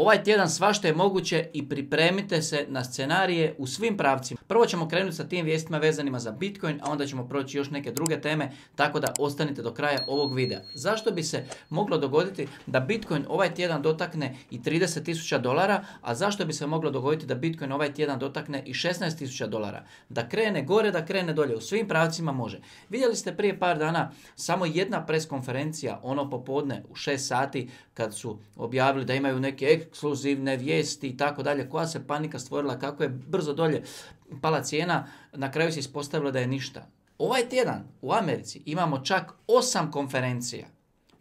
Ovaj tjedan svašta je moguće i pripremite se na scenarije u svim pravcima. Prvo ćemo krenuti sa tim vijestima vezanima za Bitcoin, a onda ćemo proći još neke druge teme, tako da ostanite do kraja ovog videa. Zašto bi se moglo dogoditi da Bitcoin ovaj tjedan dotakne i 30.000 dolara, a zašto bi se moglo dogoditi da Bitcoin ovaj tjedan dotakne i 16.000 dolara? Da krene gore, da krene dolje, u svim pravcima može. Vidjeli ste prije par dana samo jedna preskonferencija, konferencija, ono popodne u 6 sati, kad su objavili da imaju neki ekskluzivne vijesti i tako dalje, koja se panika stvorila, kako je brzo dolje pala cijena, na kraju se ispostavilo da je ništa. Ovaj tjedan u Americi imamo čak osam konferencija.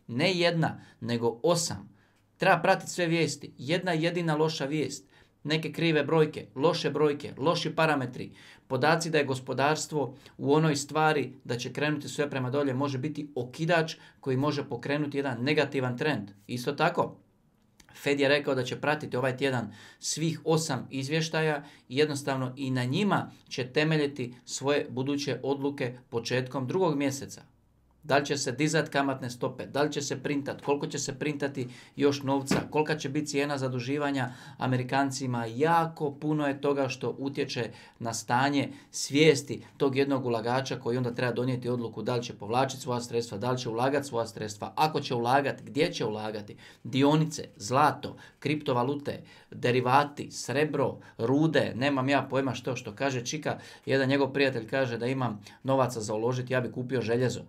Ne jedna, nego osam. Treba pratiti sve vijesti. Jedna jedina loša vijest. Neke krive brojke, loše brojke, loši parametri. Podaci da je gospodarstvo u onoj stvari da će krenuti sve prema dolje može biti okidač koji može pokrenuti jedan negativan trend. Isto tako, Fed je rekao da će pratiti ovaj tjedan svih osam izvještaja i jednostavno i na njima će temeljiti svoje buduće odluke početkom drugog mjeseca. Da li će se dizati kamatne stope, da li će se printati, koliko će se printati još novca, kolika će biti cijena zaduživanja Amerikancima. Jako puno je toga što utječe na stanje svijesti tog jednog ulagača koji onda treba donijeti odluku da li će povlačiti svoja sredstva, da li će ulagati svoja sredstva, ako će ulagati, gdje će ulagati, dionice, zlato, kriptovalute, derivati, srebro, rude, nemam ja pojma što, što kaže Čika, jedan njegov prijatelj kaže da imam novaca za uložiti, ja bi kupio željezo.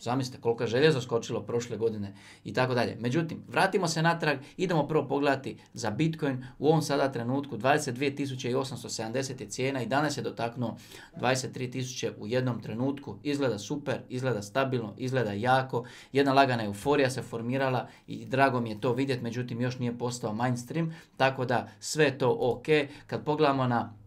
Zamislite koliko je željezo skočilo prošle godine i tako dalje. Međutim, vratimo se natrag, idemo prvo pogledati za Bitcoin u ovom sada trenutku 22.870 je cijena i danas je dotaknuo 23.000 u jednom trenutku. Izgleda super, izgleda stabilno, izgleda jako. Jedna lagana euforija se formirala i drago mi je to vidjeti, međutim još nije postao mainstream, tako da sve to ok. Kad pogledamo na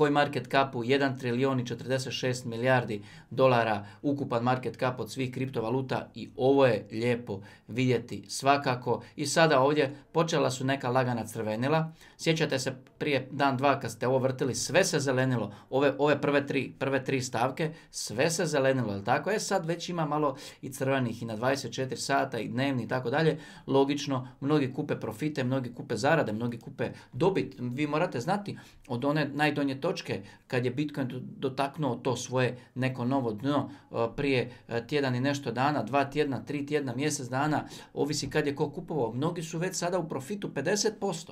koji market kapu 1 trilion i 46 milijardi dolara ukupan market cap od svih kriptovaluta i ovo je lijepo vidjeti svakako. I sada ovdje počela su neka lagana crvenila. Sjećate se prije dan dva kad ste ovo vrtili, sve se zelenilo. Ove, ove prve, tri, prve tri stavke, sve se zelenilo, jel tako? E sad već ima malo i crvenih i na 24 sata i dnevni i tako dalje. Logično, mnogi kupe profite, mnogi kupe zarade, mnogi kupe dobit. Vi morate znati od one najdonje to, točke kad je Bitcoin dotaknuo to svoje neko novo dno e, prije e, tjedan i nešto dana, dva tjedna, tri tjedna, mjesec dana, ovisi kad je ko kupovao. Mnogi su već sada u profitu 50%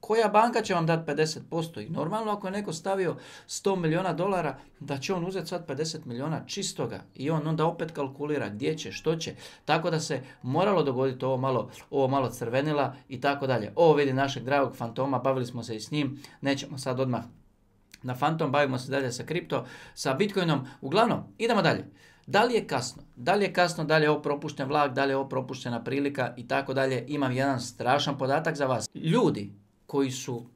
koja banka će vam dati 50%? I normalno ako je neko stavio 100 milijuna dolara, da će on uzeti sad 50 milijuna čistoga i on onda opet kalkulira gdje će, što će. Tako da se moralo dogoditi ovo malo, ovo malo crvenila i tako dalje. Ovo vidi našeg dragog fantoma, bavili smo se i s njim, nećemo sad odmah na Phantom, bavimo se dalje sa kripto, sa Bitcoinom. Uglavnom, idemo dalje. Da li je kasno? Da li je kasno, da li je ovo propušten vlak, da li je ovo propuštena prilika i tako dalje. Imam jedan strašan podatak za vas. Ljudi koji su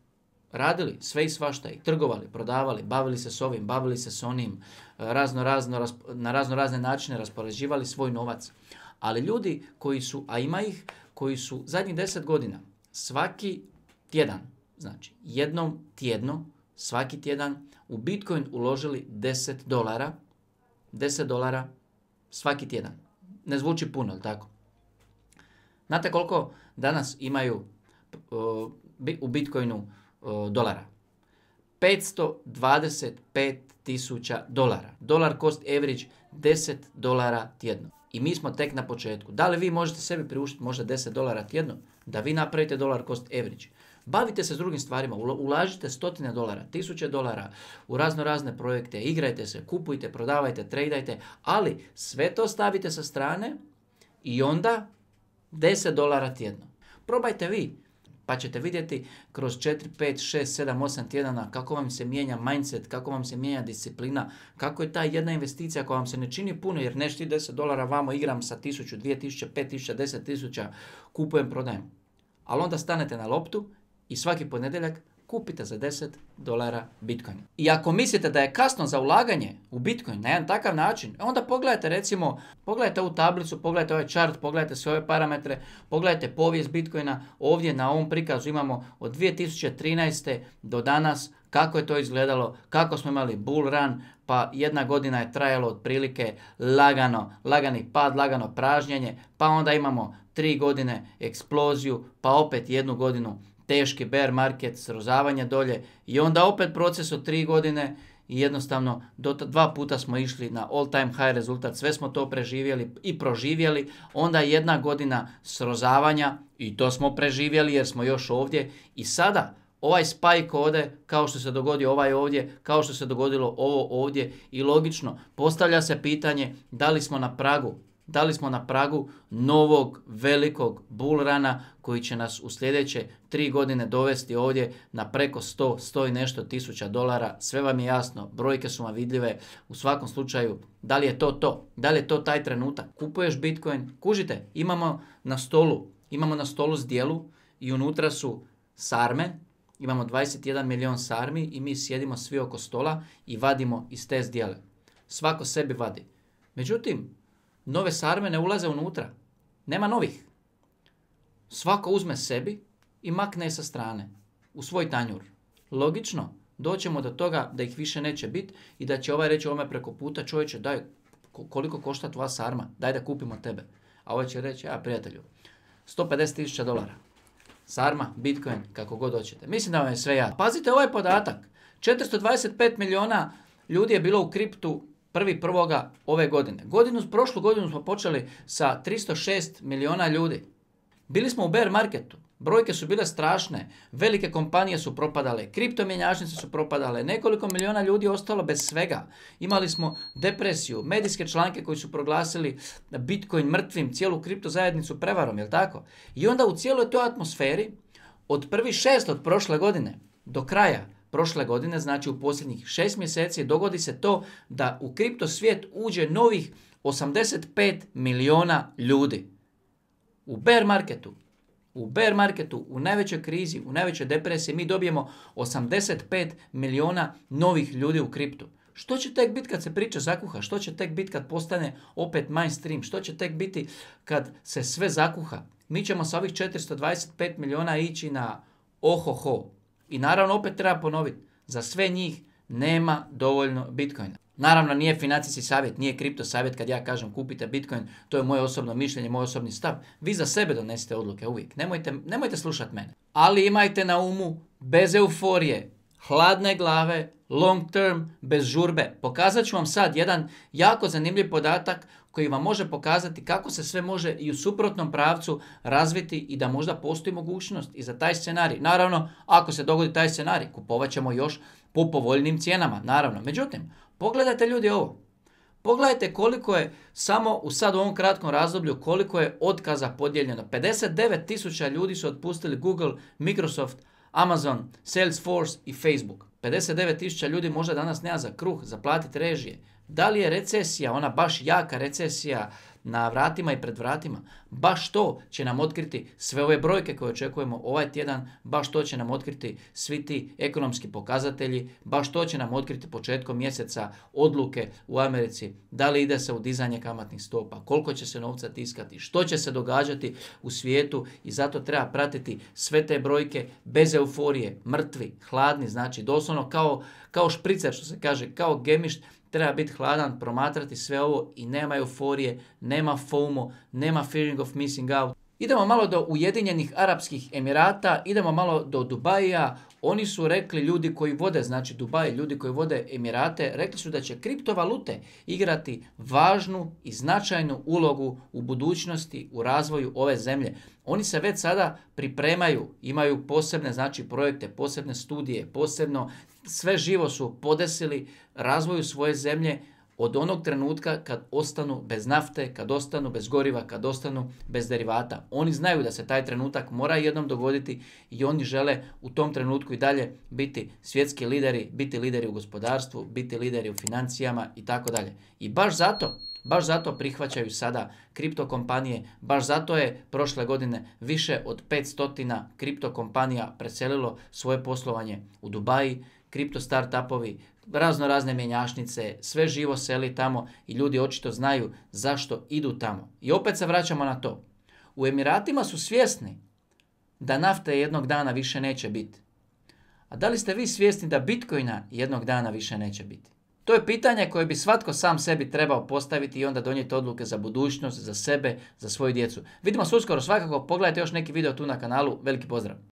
radili sve i svašta i trgovali, prodavali, bavili se s ovim, bavili se s onim, razno, razno, na razno razne načine raspoređivali svoj novac. Ali ljudi koji su, a ima ih, koji su zadnjih deset godina svaki tjedan, znači jednom tjedno svaki tjedan u Bitcoin uložili 10 dolara, 10 dolara svaki tjedan. Ne zvuči puno, ali tako? Znate koliko danas imaju u Bitcoinu dolara? 525 tisuća dolara. Dolar cost average 10 dolara tjedno. I mi smo tek na početku. Da li vi možete sebi priuštiti možda 10 dolara tjedno? Da vi napravite dolar cost average. Bavite se s drugim stvarima, ulažite stotine dolara, tisuće dolara u razno razne projekte, igrajte se, kupujte, prodavajte, tradajte, ali sve to stavite sa strane i onda 10 dolara tjedno. Probajte vi, pa ćete vidjeti kroz 4, 5, 6, 7, 8 tjedana kako vam se mijenja mindset, kako vam se mijenja disciplina, kako je ta jedna investicija koja vam se ne čini puno jer nešto ti 10 dolara vamo igram sa 1000, 2000, 5000, 10000, kupujem, prodajem. Ali onda stanete na loptu i svaki ponedjeljak kupite za 10 dolara Bitcoin. I ako mislite da je kasno za ulaganje u Bitcoin na jedan takav način, onda pogledajte recimo, pogledajte ovu tablicu, pogledajte ovaj čart, pogledajte sve ove parametre, pogledajte povijest Bitcoina, ovdje na ovom prikazu imamo od 2013. do danas kako je to izgledalo, kako smo imali bull run, pa jedna godina je trajalo otprilike lagano, lagani pad, lagano pražnjenje, pa onda imamo tri godine eksploziju, pa opet jednu godinu teški bear market, srozavanje dolje i onda opet proces od tri godine i jednostavno do dva puta smo išli na all time high rezultat, sve smo to preživjeli i proživjeli, onda jedna godina srozavanja i to smo preživjeli jer smo još ovdje i sada ovaj spike ovdje, kao što se dogodio ovaj ovdje, kao što se dogodilo ovo ovdje i logično postavlja se pitanje da li smo na pragu da li smo na pragu novog velikog bulrana koji će nas u sljedeće tri godine dovesti ovdje na preko 100, 100 i nešto tisuća dolara. Sve vam je jasno, brojke su vam vidljive. U svakom slučaju, da li je to to? Da li je to taj trenutak? Kupuješ Bitcoin? Kužite, imamo na stolu, imamo na stolu zdjelu i unutra su sarme, imamo 21 milijun sarmi i mi sjedimo svi oko stola i vadimo iz te zdjele. Svako sebi vadi. Međutim, nove sarme ne ulaze unutra. Nema novih. Svako uzme sebi i makne sa strane, u svoj tanjur. Logično, doćemo do toga da ih više neće biti i da će ovaj reći ovome preko puta, čovječe, daj, koliko košta tvoja sarma, daj da kupimo tebe. A ovaj će reći, a prijatelju, 150.000 dolara. Sarma, Bitcoin, kako god hoćete. Mislim da vam je sve ja Pazite ovaj podatak. 425 miliona ljudi je bilo u kriptu prvi prvoga ove godine. Godinu, prošlu godinu smo počeli sa 306 milijuna ljudi. Bili smo u bear marketu. Brojke su bile strašne, velike kompanije su propadale, kriptomjenjačnice su propadale, nekoliko miliona ljudi ostalo bez svega. Imali smo depresiju, medijske članke koji su proglasili Bitcoin mrtvim, cijelu kripto zajednicu prevarom, jel tako? I onda u cijeloj toj atmosferi, od prvi šest od prošle godine do kraja prošle godine, znači u posljednjih šest mjeseci, dogodi se to da u kripto svijet uđe novih 85 miliona ljudi. U bear marketu, u bear marketu, u najvećoj krizi, u najvećoj depresiji, mi dobijemo 85 miliona novih ljudi u kriptu. Što će tek biti kad se priča zakuha? Što će tek biti kad postane opet mainstream? Što će tek biti kad se sve zakuha? Mi ćemo sa ovih 425 miliona ići na ohoho, i naravno opet treba ponoviti, za sve njih nema dovoljno bitcoina. Naravno nije financijski savjet, nije kripto savjet kad ja kažem kupite bitcoin, to je moje osobno mišljenje, moj osobni stav. Vi za sebe donesite odluke uvijek, nemojte, nemojte slušati mene. Ali imajte na umu, bez euforije, hladne glave, long term, bez žurbe. Pokazat ću vam sad jedan jako zanimljiv podatak koji vam može pokazati kako se sve može i u suprotnom pravcu razviti i da možda postoji mogućnost i za taj scenarij. Naravno, ako se dogodi taj scenarij, kupovat ćemo još po povoljnim cijenama, naravno. Međutim, pogledajte ljudi ovo. Pogledajte koliko je samo u sad u ovom kratkom razdoblju koliko je otkaza podijeljeno. 59 tisuća ljudi su otpustili Google, Microsoft, Amazon, Salesforce i Facebook. 59.000 tisuća ljudi možda danas nema za kruh, za platiti režije, da li je recesija, ona baš jaka recesija na vratima i pred vratima? Baš to će nam otkriti sve ove brojke koje očekujemo ovaj tjedan, baš to će nam otkriti svi ti ekonomski pokazatelji, baš to će nam otkriti početkom mjeseca odluke u Americi, da li ide se u dizanje kamatnih stopa, koliko će se novca tiskati, što će se događati u svijetu i zato treba pratiti sve te brojke bez euforije, mrtvi, hladni, znači doslovno kao, kao špricer što se kaže, kao gemišt, treba biti hladan, promatrati sve ovo i nema euforije, nema FOMO, nema feeling of missing out, Idemo malo do Ujedinjenih Arapskih Emirata, idemo malo do Dubaja. Oni su rekli ljudi koji vode, znači Dubaj, ljudi koji vode Emirate, rekli su da će kriptovalute igrati važnu i značajnu ulogu u budućnosti, u razvoju ove zemlje. Oni se već sada pripremaju, imaju posebne znači projekte, posebne studije, posebno sve živo su podesili razvoju svoje zemlje, od onog trenutka kad ostanu bez nafte, kad ostanu bez goriva, kad ostanu bez derivata. Oni znaju da se taj trenutak mora jednom dogoditi i oni žele u tom trenutku i dalje biti svjetski lideri, biti lideri u gospodarstvu, biti lideri u financijama i tako dalje. I baš zato Baš zato prihvaćaju sada kripto kompanije, baš zato je prošle godine više od 500 kripto kompanija preselilo svoje poslovanje u Dubaji, kripto start-upovi razno razne mjenjašnice, sve živo seli tamo i ljudi očito znaju zašto idu tamo. I opet se vraćamo na to. U Emiratima su svjesni da nafte jednog dana više neće biti. A da li ste vi svjesni da Bitcoina jednog dana više neće biti? To je pitanje koje bi svatko sam sebi trebao postaviti i onda donijeti odluke za budućnost, za sebe, za svoju djecu. Vidimo se uskoro svakako, pogledajte još neki video tu na kanalu, veliki pozdrav!